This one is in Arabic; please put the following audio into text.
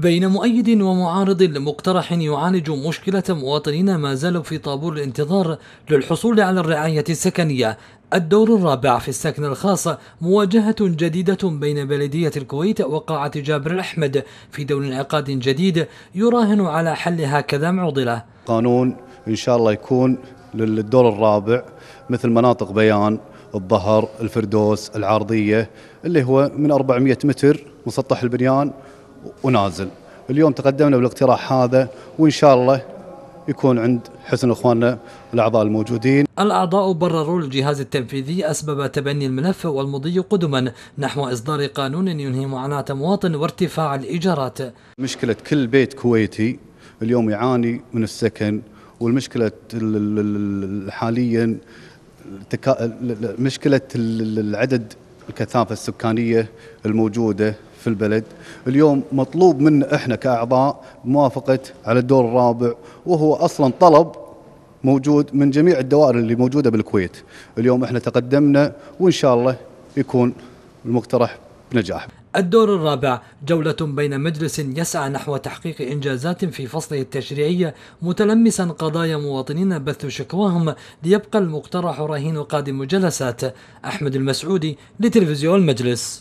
بين مؤيد ومعارض لمقترح يعالج مشكلة مواطنين ما زالوا في طابور الانتظار للحصول على الرعاية السكنية الدور الرابع في السكن الخاص مواجهة جديدة بين بلدية الكويت وقاعة جابر الأحمد في دور انعقاد جديد يراهن على حل هكذا معضلة قانون إن شاء الله يكون للدور الرابع مثل مناطق بيان الظهر الفردوس العارضية اللي هو من 400 متر مسطح البنيان ونازل اليوم تقدمنا بالاقتراح هذا وإن شاء الله يكون عند حسن اخواننا الاعضاء الموجودين. الاعضاء برروا الجهاز التنفيذي اسباب تبني الملف والمضي قدما نحو اصدار قانون ينهي معاناه مواطن وارتفاع الايجارات. مشكله كل بيت كويتي اليوم يعاني من السكن والمشكله حاليا مشكله العدد الكثافه السكانيه الموجوده في البلد اليوم مطلوب منا احنا كاعضاء موافقه على الدور الرابع وهو اصلا طلب موجود من جميع الدوائر اللي موجوده بالكويت اليوم احنا تقدمنا وان شاء الله يكون المقترح بنجاح الدور الرابع جولة بين مجلس يسعى نحو تحقيق إنجازات في فصله التشريعي متلمسا قضايا مواطنين بث شكواهم ليبقى المقترح رهين قادم جلسات أحمد المسعودي لتلفزيون المجلس